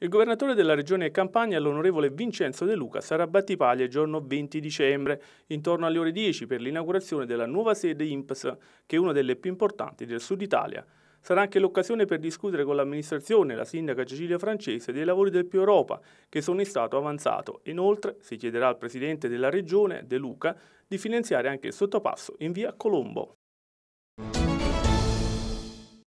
Il governatore della regione Campania, l'onorevole Vincenzo De Luca, sarà a Battipaglia il giorno 20 dicembre, intorno alle ore 10, per l'inaugurazione della nuova sede INPS, che è una delle più importanti del sud Italia. Sarà anche l'occasione per discutere con l'amministrazione e la sindaca Cecilia Francese dei lavori del Più Europa, che sono in stato avanzato. Inoltre si chiederà al presidente della regione, De Luca, di finanziare anche il sottopasso in via Colombo.